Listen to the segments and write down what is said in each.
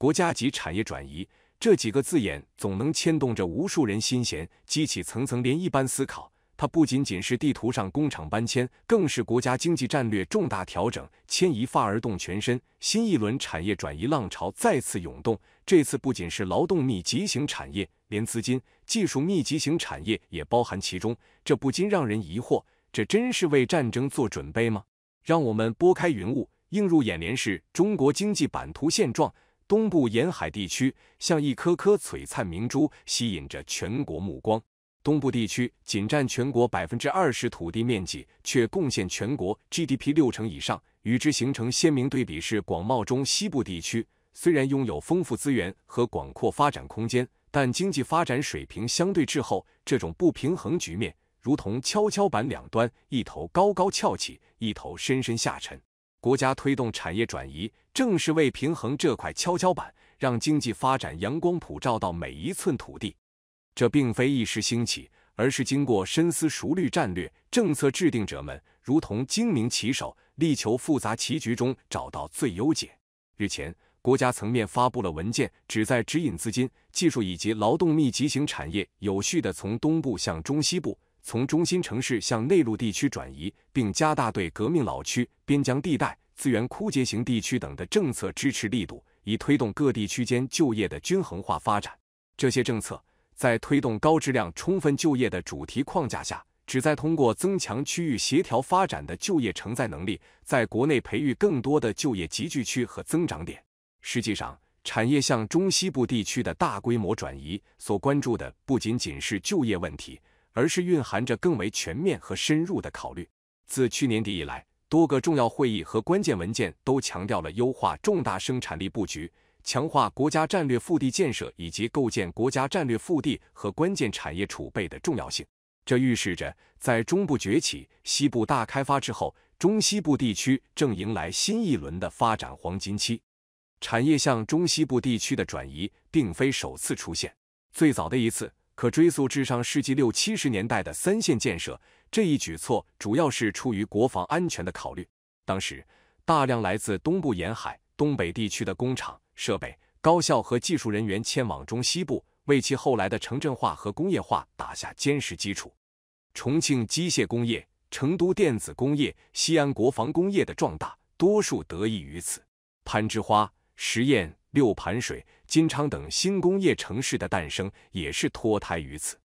国家级产业转移这几个字眼，总能牵动着无数人心弦，激起层层涟漪般思考。它不仅仅是地图上工厂搬迁，更是国家经济战略重大调整。牵一发而动全身，新一轮产业转移浪潮再次涌动。这次不仅是劳动密集型产业，连资金、技术密集型产业也包含其中。这不禁让人疑惑：这真是为战争做准备吗？让我们拨开云雾，映入眼帘是中国经济版图现状。东部沿海地区像一颗颗璀璨明珠，吸引着全国目光。东部地区仅占全国百分之二十土地面积，却贡献全国 GDP 六成以上。与之形成鲜明对比是广袤中西部地区，虽然拥有丰富资源和广阔发展空间，但经济发展水平相对滞后。这种不平衡局面如同跷跷板两端，一头高高翘起，一头深深下沉。国家推动产业转移。正是为平衡这块跷跷板，让经济发展阳光普照到每一寸土地。这并非一时兴起，而是经过深思熟虑。战略政策制定者们如同精明棋手，力求复杂棋局中找到最优解。日前，国家层面发布了文件，旨在指引资金、技术以及劳动密集型产业有序地从东部向中西部，从中心城市向内陆地区转移，并加大对革命老区、边疆地带。资源枯竭型地区等的政策支持力度，以推动各地区间就业的均衡化发展。这些政策在推动高质量充分就业的主题框架下，旨在通过增强区域协调发展的就业承载能力，在国内培育更多的就业集聚区和增长点。实际上，产业向中西部地区的大规模转移，所关注的不仅仅是就业问题，而是蕴含着更为全面和深入的考虑。自去年底以来，多个重要会议和关键文件都强调了优化重大生产力布局、强化国家战略腹地建设以及构建国家战略腹地和关键产业储备的重要性。这预示着，在中部崛起、西部大开发之后，中西部地区正迎来新一轮的发展黄金期。产业向中西部地区的转移并非首次出现，最早的一次。可追溯至上世纪六七十年代的三线建设，这一举措主要是出于国防安全的考虑。当时，大量来自东部沿海、东北地区的工厂、设备、高校和技术人员迁往中西部，为其后来的城镇化和工业化打下坚实基础。重庆机械工业、成都电子工业、西安国防工业的壮大，多数得益于此。攀枝花。十堰、六盘水、金昌等新工业城市的诞生也是脱胎于此。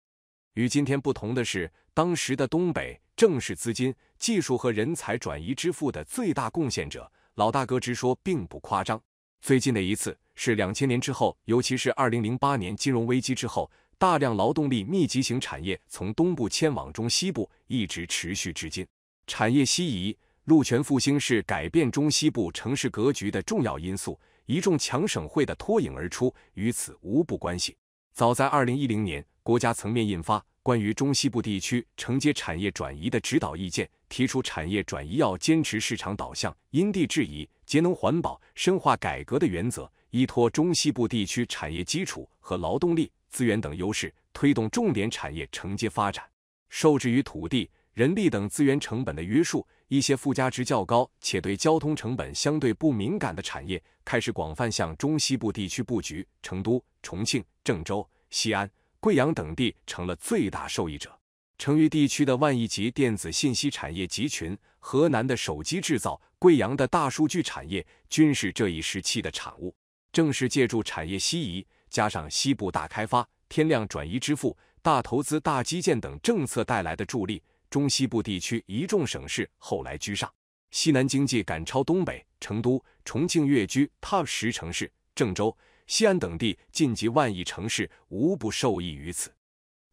与今天不同的是，当时的东北正是资金、技术和人才转移支付的最大贡献者，老大哥之说并不夸张。最近的一次是两千年之后，尤其是二零零八年金融危机之后，大量劳动力密集型产业从东部迁往中西部，一直持续至今。产业西移、陆权复兴是改变中西部城市格局的重要因素。一众强省会的脱颖而出与此无不关系。早在二零一零年，国家层面印发《关于中西部地区承接产业转移的指导意见》，提出产业转移要坚持市场导向、因地制宜、节能环保、深化改革的原则，依托中西部地区产业基础和劳动力、资源等优势，推动重点产业承接发展。受制于土地、人力等资源成本的约束。一些附加值较高且对交通成本相对不敏感的产业，开始广泛向中西部地区布局。成都、重庆、郑州、西安、贵阳等地成了最大受益者。成渝地区的万亿级电子信息产业集群，河南的手机制造，贵阳的大数据产业，均是这一时期的产物。正是借助产业西移，加上西部大开发、天量转移支付、大投资、大基建等政策带来的助力。中西部地区一众省市后来居上，西南经济赶超东北，成都、重庆跃居 top 十城市，郑州、西安等地晋级万亿城市，无不受益于此。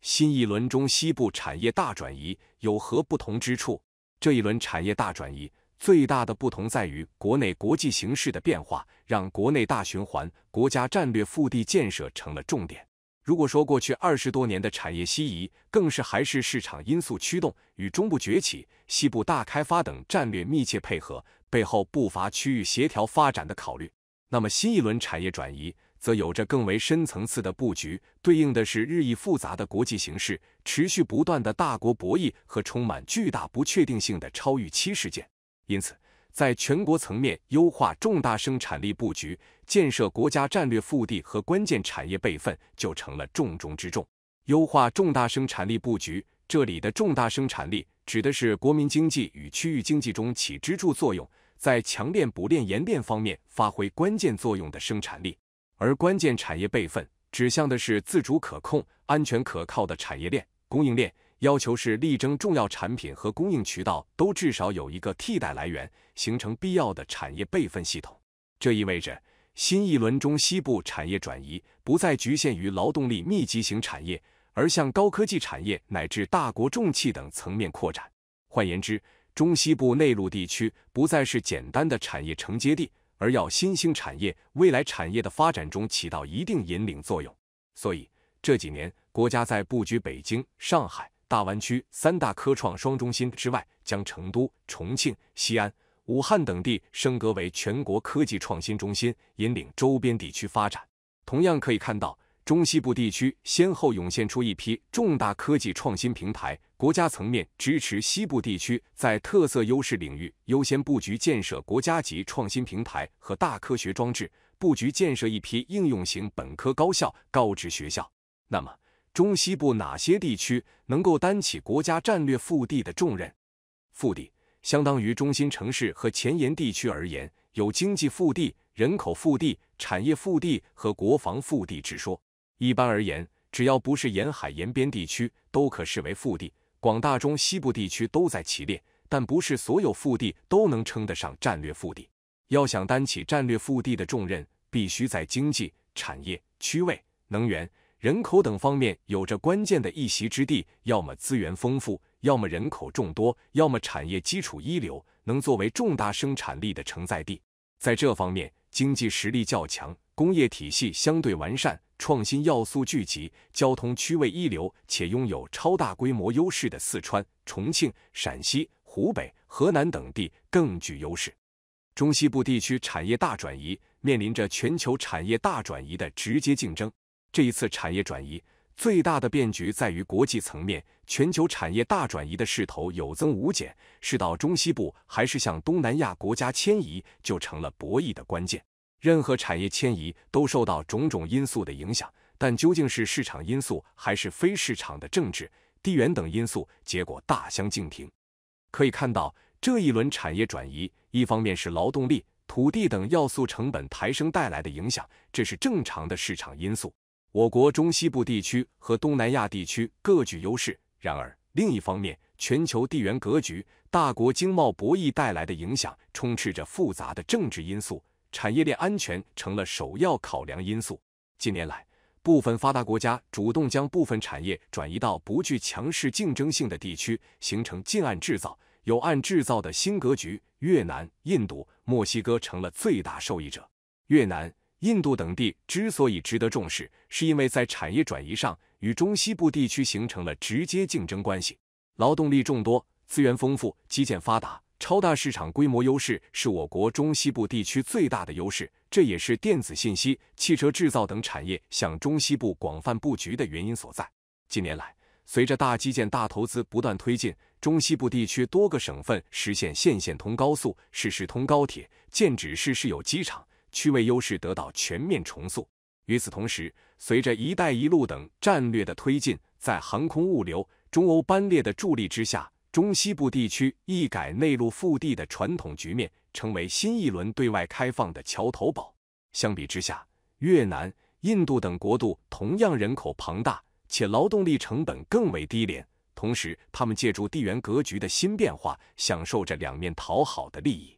新一轮中西部产业大转移有何不同之处？这一轮产业大转移最大的不同在于，国内国际形势的变化，让国内大循环、国家战略腹地建设成了重点。如果说过去二十多年的产业西移，更是还是市场因素驱动，与中部崛起、西部大开发等战略密切配合，背后不乏区域协调发展的考虑，那么新一轮产业转移，则有着更为深层次的布局，对应的是日益复杂的国际形势、持续不断的大国博弈和充满巨大不确定性的超预期事件。因此，在全国层面优化重大生产力布局，建设国家战略腹地和关键产业备份，就成了重中之重。优化重大生产力布局，这里的重大生产力指的是国民经济与区域经济中起支柱作用，在强链、补链、延链方面发挥关键作用的生产力；而关键产业备份指向的是自主可控、安全可靠的产业链、供应链。要求是力争重要产品和供应渠道都至少有一个替代来源，形成必要的产业备份系统。这意味着新一轮中西部产业转移不再局限于劳动力密集型产业，而向高科技产业乃至大国重器等层面扩展。换言之，中西部内陆地区不再是简单的产业承接地，而要新兴产业、未来产业的发展中起到一定引领作用。所以这几年，国家在布局北京、上海。大湾区三大科创双中心之外，将成都、重庆、西安、武汉等地升格为全国科技创新中心，引领周边地区发展。同样可以看到，中西部地区先后涌现出一批重大科技创新平台。国家层面支持西部地区在特色优势领域优先布局建设国家级创新平台和大科学装置，布局建设一批应用型本科高校、高职学校。那么，中西部哪些地区能够担起国家战略腹地的重任？腹地相当于中心城市和前沿地区而言，有经济腹地、人口腹地、产业腹地和国防腹地之说。一般而言，只要不是沿海沿边地区，都可视为腹地。广大中西部地区都在其列，但不是所有腹地都能称得上战略腹地。要想担起战略腹地的重任，必须在经济、产业、区位、能源。人口等方面有着关键的一席之地，要么资源丰富，要么人口众多，要么产业基础一流，能作为重大生产力的承载地。在这方面，经济实力较强，工业体系相对完善，创新要素聚集，交通区位一流，且拥有超大规模优势的四川、重庆、陕西、湖北、河南等地更具优势。中西部地区产业大转移面临着全球产业大转移的直接竞争。这一次产业转移最大的变局在于国际层面，全球产业大转移的势头有增无减，是到中西部还是向东南亚国家迁移，就成了博弈的关键。任何产业迁移都受到种种因素的影响，但究竟是市场因素还是非市场的政治、地缘等因素，结果大相径庭。可以看到，这一轮产业转移，一方面是劳动力、土地等要素成本抬升带来的影响，这是正常的市场因素。我国中西部地区和东南亚地区各具优势，然而另一方面，全球地缘格局、大国经贸博弈带来的影响充斥着复杂的政治因素，产业链安全成了首要考量因素。近年来，部分发达国家主动将部分产业转移到不具强势竞争性的地区，形成近岸制造、有岸制造的新格局。越南、印度、墨西哥成了最大受益者。越南。印度等地之所以值得重视，是因为在产业转移上与中西部地区形成了直接竞争关系。劳动力众多、资源丰富、基建发达、超大市场规模优势是我国中西部地区最大的优势，这也是电子信息、汽车制造等产业向中西部广泛布局的原因所在。近年来，随着大基建、大投资不断推进，中西部地区多个省份实现县县通高速、市市通高铁、建指市市有机场。区位优势得到全面重塑。与此同时，随着“一带一路”等战略的推进，在航空物流、中欧班列的助力之下，中西部地区一改内陆腹地的传统局面，成为新一轮对外开放的桥头堡。相比之下，越南、印度等国度同样人口庞大，且劳动力成本更为低廉。同时，他们借助地缘格局的新变化，享受着两面讨好的利益。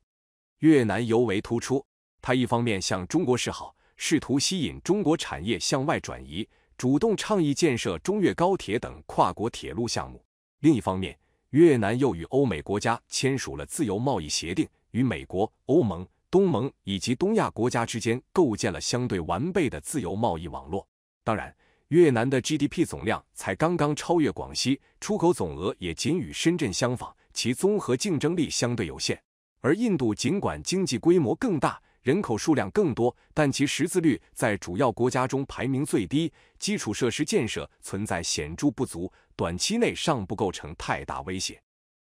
越南尤为突出。它一方面向中国示好，试图吸引中国产业向外转移，主动倡议建设中越高铁等跨国铁路项目；另一方面，越南又与欧美国家签署了自由贸易协定，与美国、欧盟、东盟以及东亚国家之间构建了相对完备的自由贸易网络。当然，越南的 GDP 总量才刚刚超越广西，出口总额也仅与深圳相仿，其综合竞争力相对有限。而印度尽管经济规模更大，人口数量更多，但其识字率在主要国家中排名最低，基础设施建设存在显著不足，短期内尚不构成太大威胁。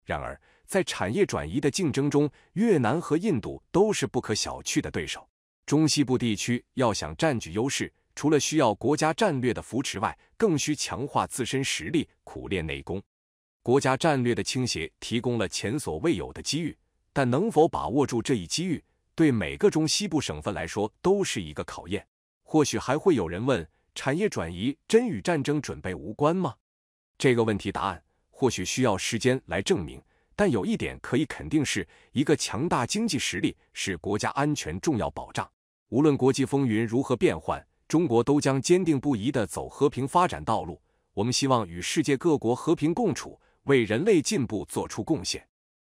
然而，在产业转移的竞争中，越南和印度都是不可小觑的对手。中西部地区要想占据优势，除了需要国家战略的扶持外，更需强化自身实力，苦练内功。国家战略的倾斜提供了前所未有的机遇，但能否把握住这一机遇？对每个中西部省份来说都是一个考验。或许还会有人问，产业转移真与战争准备无关吗？这个问题答案或许需要时间来证明。但有一点可以肯定，是一个强大经济实力是国家安全重要保障。无论国际风云如何变幻，中国都将坚定不移地走和平发展道路。我们希望与世界各国和平共处，为人类进步做出贡献。